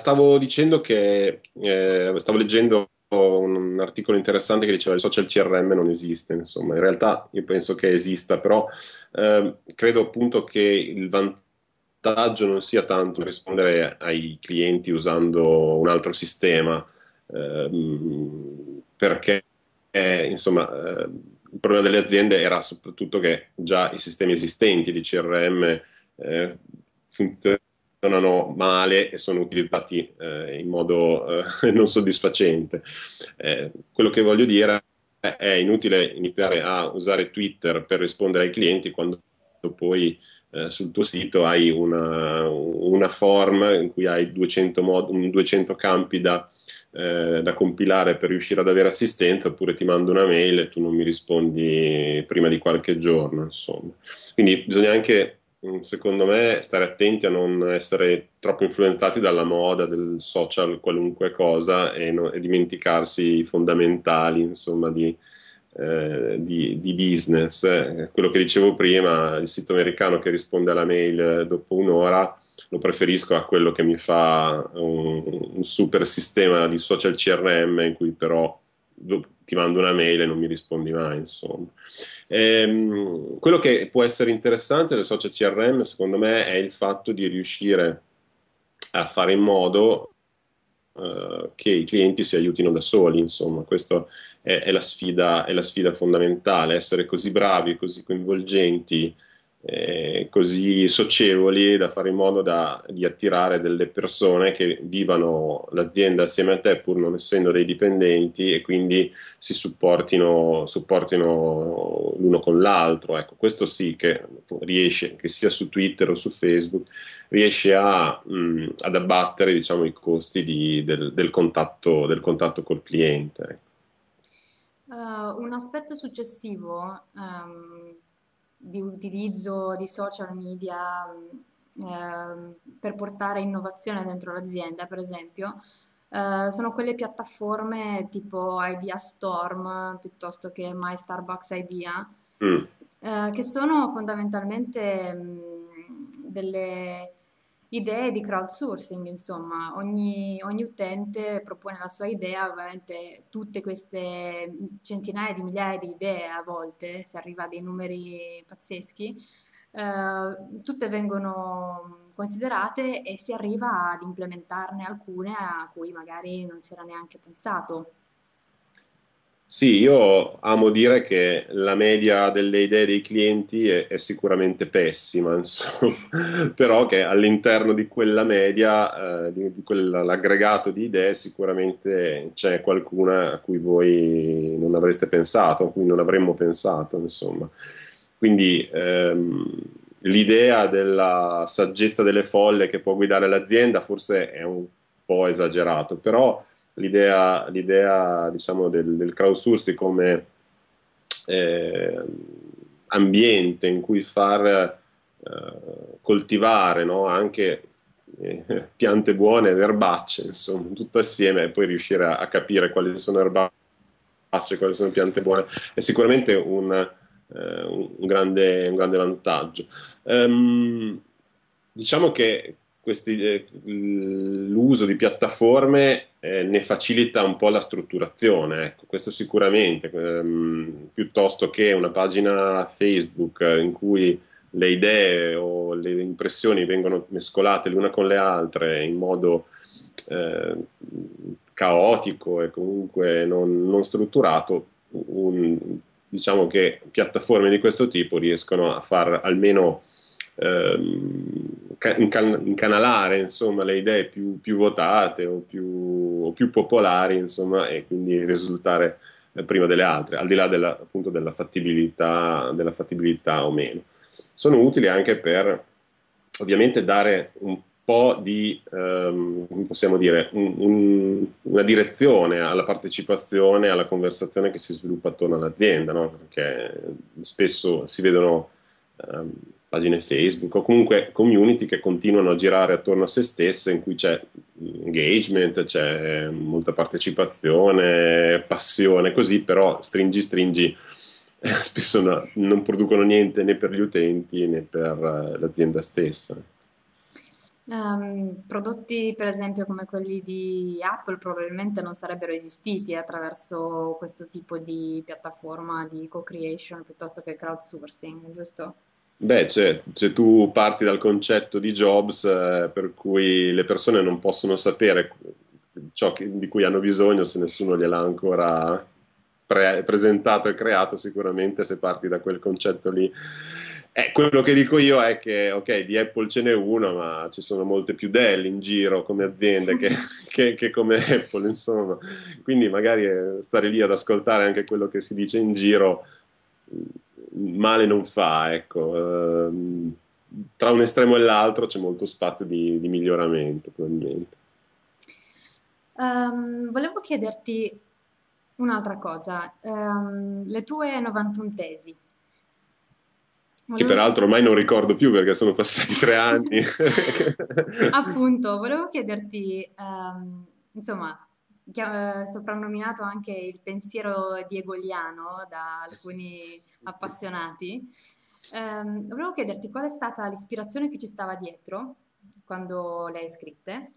Stavo dicendo che eh, stavo leggendo un articolo interessante che diceva che il social CRM non esiste, insomma, in realtà io penso che esista, però eh, credo appunto che il vantaggio non sia tanto rispondere ai clienti usando un altro sistema, eh, perché eh, insomma ehm, il problema delle aziende era soprattutto che già i sistemi esistenti di CRM eh, funzionavano funzionano male e sono utilizzati eh, in modo eh, non soddisfacente. Eh, quello che voglio dire è, è inutile iniziare a usare Twitter per rispondere ai clienti quando poi eh, sul tuo sito hai una, una, form in cui hai 200, mod- 200 campi da, eh, da compilare per riuscire ad avere assistenza, oppure ti mando una mail e tu non mi rispondi prima di qualche giorno, insomma. Quindi bisogna anche Mm, secondo me stare attenti a non essere troppo influenzati dalla moda, del social, qualunque cosa e, no, e dimenticarsi i fondamentali insomma, di, eh, di, di, business. Eh, quello che dicevo prima, il sito americano che risponde alla mail eh, dopo un'ora, lo preferisco a quello che mi fa un, un super sistema di social CRM in cui però ti mando una mail e non mi rispondi mai, insomma. Ehm, quello che può essere interessante del social CRM, secondo me, è il fatto di riuscire a fare in modo eh, che i clienti si aiutino da soli, insomma, questa è, è, la sfida, è la sfida fondamentale, essere così bravi, così coinvolgenti, eh, così socievoli da fare in modo da, di attirare delle persone che vivano l'azienda assieme a te pur non essendo dei dipendenti e quindi si supportino, supportino l'uno con l'altro. Ecco, questo sì che riesce, che sia su Twitter o su Facebook, riesce a, mh, ad abbattere diciamo, i costi di, del, del, contatto, del, contatto, col cliente. Uh, un aspetto successivo um di utilizzo di social media eh, per portare innovazione dentro l'azienda, per esempio, eh, sono quelle piattaforme tipo Idea Storm piuttosto che My Starbucks Idea, mm. eh, che sono fondamentalmente mh, mm, delle idee di crowdsourcing, insomma, ogni, ogni, utente propone la sua idea, ovviamente tutte queste centinaia di migliaia di idee a volte, si arriva a dei numeri pazzeschi, eh, tutte vengono considerate e si arriva ad implementarne alcune a cui magari non si era neanche pensato. Sì, io amo dire che la media delle idee dei clienti è, è sicuramente pessima, insomma, però che all'interno di quella media, eh, di, di quell'aggregato di idee, sicuramente c'è qualcuna a cui voi non avreste pensato, a cui non avremmo pensato, insomma. Quindi ehm, l'idea della saggezza delle folle che può guidare l'azienda forse è un po' esagerato, però l'idea, l'idea diciamo, del, del crowdsourcing come eh, ambiente in cui far eh, coltivare no? anche eh, piante buone ed erbacce, insomma, tutto assieme e poi riuscire a, a capire quali sono erbacce, quali sono piante buone, è sicuramente un, eh, un, grande, un grande, vantaggio. Um, diciamo che questi, eh, l'uso di piattaforme eh, ne facilita un po' la strutturazione, ecco, questo sicuramente, ehm, piuttosto che una pagina Facebook in cui le idee o le impressioni vengono mescolate l'una con le altre in modo eh, caotico e comunque non, non strutturato, un, diciamo che piattaforme di questo tipo riescono a far almeno Ehm, incanalare insomma, le idee più, più votate o più, o più popolari insomma, e quindi risultare eh, prima delle altre, al di là della, appunto della fattibilità, della fattibilità, o meno. Sono utili anche per ovviamente dare un po' di, ehm, possiamo dire, un, un, una direzione alla partecipazione, alla conversazione che si sviluppa attorno all'azienda, no? perché spesso si vedono ehm, pagine Facebook o comunque community che continuano a girare attorno a se stesse in cui c'è engagement, c'è molta partecipazione, passione, così però stringi stringi eh, spesso no, non producono niente né per gli utenti né per eh, l'azienda stessa. Um, prodotti per esempio come quelli di Apple probabilmente non sarebbero esistiti attraverso questo tipo di piattaforma di co-creation piuttosto che crowdsourcing, giusto? Beh, c'è, cioè, tu parti dal concetto di Jobs eh, per cui le persone non possono sapere ciò che, di cui hanno bisogno se nessuno gliel'ha ancora pre- presentato e creato, sicuramente se parti da quel concetto lì. Eh, quello che dico io è che, ok, di Apple ce n'è uno, ma ci sono molte più Dell in giro come aziende che, che, che come Apple, insomma. Quindi magari eh, stare lì ad ascoltare anche quello che si dice in giro male non fa, ecco. Eh, tra un estremo e l'altro c'è molto spazio di, di miglioramento, probabilmente. Um, volevo chiederti un'altra cosa, um, le tue 91 tesi. Volevo... Che peraltro ormai non ricordo più perché sono passati tre anni. Appunto, volevo chiederti, um, insomma, eh, soprannominato anche il pensiero diegoliano da alcuni appassionati. Um, volevo chiederti qual è stata l'ispirazione che ci stava dietro quando le hai scritte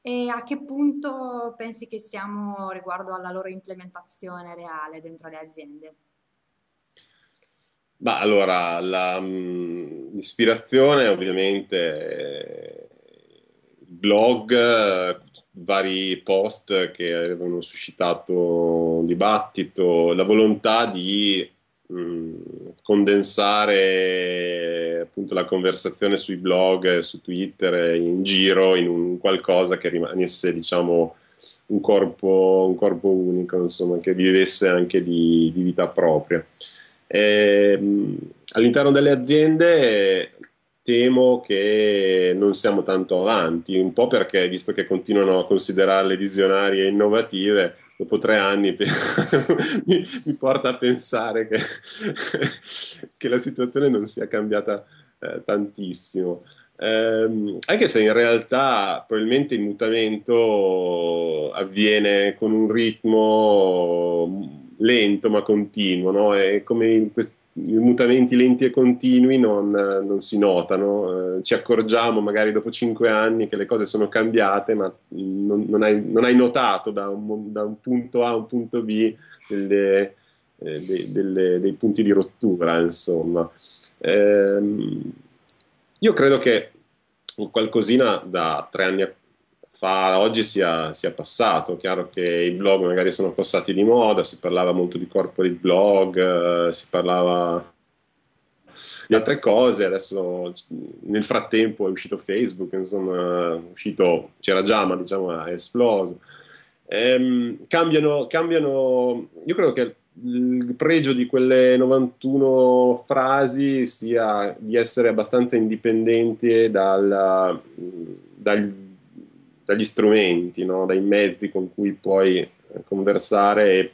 e a che punto pensi che siamo riguardo alla loro implementazione reale dentro le aziende? Beh, allora, la, mm, l'ispirazione ovviamente blog, eh, vari post che avevano suscitato dibattito, la volontà di mh, mm, condensare appunto la conversazione sui blog, su Twitter, in giro, in un qualcosa che rimanesse, diciamo, un corpo, un corpo unico, insomma, che vivesse anche di, di vita propria. E, ehm, mh, all'interno delle aziende temo che non siamo tanto avanti, un po' perché, visto che continuano a considerarle visionarie e innovative, dopo tre anni mi, mi, porta a pensare che, che, la situazione non sia cambiata eh, tantissimo. Eh, anche se in realtà probabilmente il mutamento avviene con un ritmo mm, lento ma continuo, no? è come in questi i mutamenti lenti e continui non, non si notano, eh, ci accorgiamo magari dopo cinque anni che le cose sono cambiate, ma non, non, hai, non hai, notato da un, da un, punto A a un punto B delle, eh, de, delle, dei punti di rottura, insomma. Eh, io credo che qualcosina da tre anni a fa, oggi sia, sia passato. Chiaro che i blog magari sono passati di moda, si parlava molto di corporate blog, eh, si parlava di altre cose. Adesso nel frattempo è uscito Facebook, insomma, è uscito, c'era già, ma diciamo è esploso. Ehm, cambiano, cambiano, io credo che il pregio di quelle 91 frasi sia di essere abbastanza indipendenti dal, dal dagli strumenti, no? dai mezzi con cui puoi eh, conversare e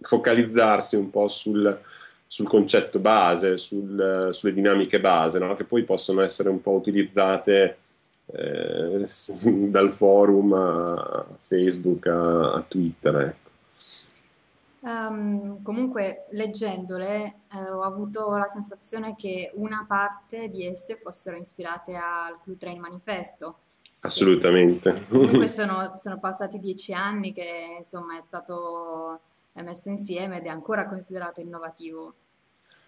focalizzarsi un po' sul, sul concetto base, sul, sulle dinamiche base, no? che poi possono essere un po' utilizzate eh, dal forum a Facebook a, a Twitter. Ecco. Um, comunque, leggendole, eh, ho avuto la sensazione che una parte di esse fossero ispirate al Clue Train Manifesto, Assolutamente. Comunque sono, sono, passati dieci anni che insomma è stato messo insieme ed è ancora considerato innovativo.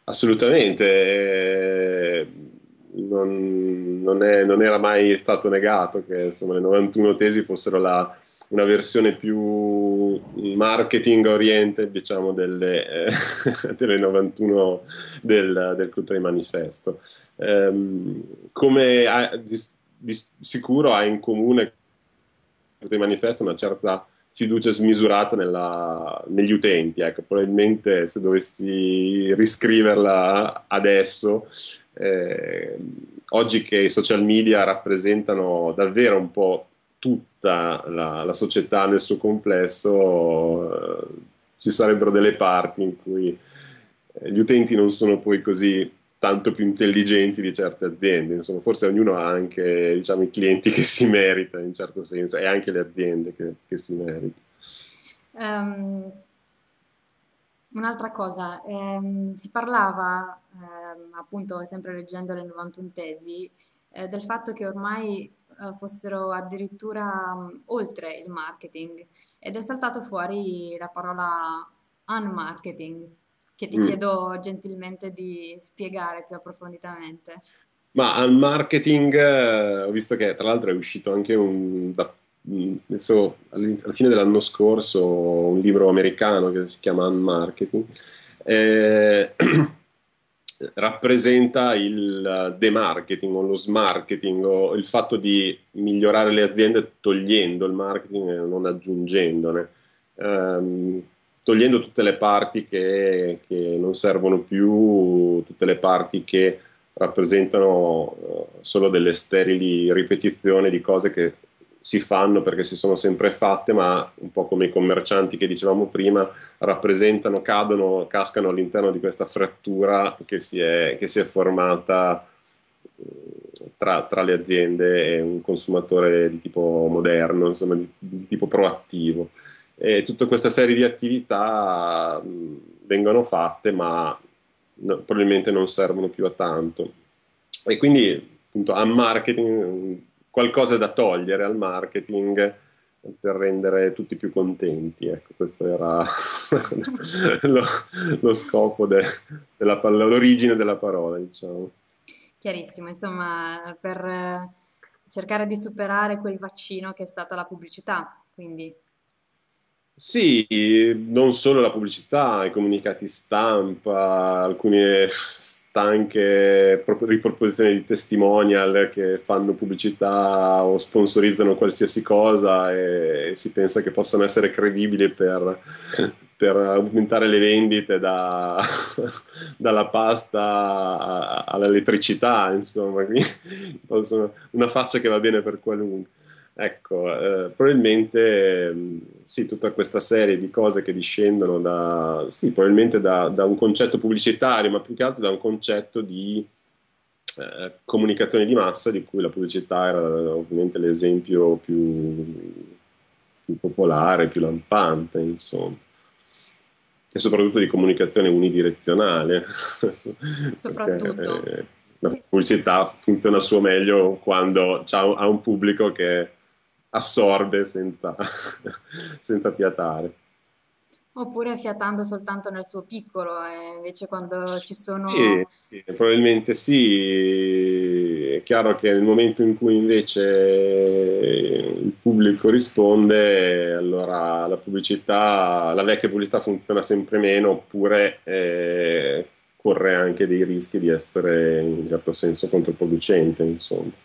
Assolutamente, eh, non, non, è, non era mai stato negato che insomma, le 91 tesi fossero la, una versione più marketing oriente diciamo, delle, eh, delle, 91 del, del Manifesto. Ehm, come di sicuro ha in comune ti manifesta una certa fiducia smisurata nella, negli utenti. Ecco, probabilmente se dovessi riscriverla adesso, eh, oggi che i social media rappresentano davvero un po' tutta la, la società nel suo complesso, eh, ci sarebbero delle parti in cui eh, gli utenti non sono poi così tanto più intelligenti di certe aziende, insomma forse ognuno ha anche diciamo, i clienti che si merita in certo senso e anche le aziende che, che si merita. Um, un'altra cosa, ehm, si parlava ehm, appunto sempre leggendo le 91 tesi eh, del fatto che ormai eh, fossero addirittura mh, mm, oltre il marketing ed è saltato fuori la parola unmarketing che ti mm. chiedo gentilmente di spiegare più approfonditamente. Ma al marketing, eh, ho visto che tra l'altro è uscito anche un, da, mm, adesso, alla fine dell'anno scorso un libro americano che si chiama Unmarketing, eh, rappresenta il eh, demarketing o lo smarketing o il fatto di migliorare le aziende togliendo il marketing e non aggiungendone. Um, togliendo tutte le parti che, che non servono più, tutte le parti che rappresentano eh, solo delle sterili ripetizioni di cose che si fanno perché si sono sempre fatte, ma un po' come i commercianti che dicevamo prima, rappresentano, cadono, cascano all'interno di questa frattura che si è, che si è formata eh, tra, tra, le aziende e un consumatore di tipo moderno, insomma, di, di tipo proattivo e tutta questa serie di attività mh, vengono fatte ma no, probabilmente non servono più a tanto e quindi appunto a marketing qualcosa da togliere al marketing per rendere tutti più contenti ecco questo era lo, lo, scopo de, della, l'origine della parola diciamo chiarissimo insomma per eh, cercare di superare quel vaccino che è stata la pubblicità quindi sì, non solo la pubblicità, i comunicati stampa, alcune stanche riproposizioni di testimonial che fanno pubblicità o sponsorizzano qualsiasi cosa e, si pensa che possano essere credibili per, per aumentare le vendite da, dalla pasta all'elettricità, insomma, Quindi, una faccia che va bene per qualunque. Ecco, eh, probabilmente mm, sì, tutta questa serie di cose che discendono da, sì, probabilmente da, da un concetto pubblicitario, ma più che altro da un concetto di eh, comunicazione di massa, di cui la pubblicità era ovviamente l'esempio più, più popolare, più lampante, insomma e soprattutto di comunicazione unidirezionale. Soprattutto. Eh, la pubblicità funziona al suo meglio quando ha un pubblico che È, assorbe senza, senza fiatare. Oppure fiatando soltanto nel suo piccolo, eh, invece quando ci sono... Sì, sì, probabilmente sì, è chiaro che nel momento in cui invece il pubblico risponde, allora la pubblicità, la vecchia pubblicità funziona sempre meno, oppure eh, corre anche dei rischi di essere in un certo senso controproducente, insomma.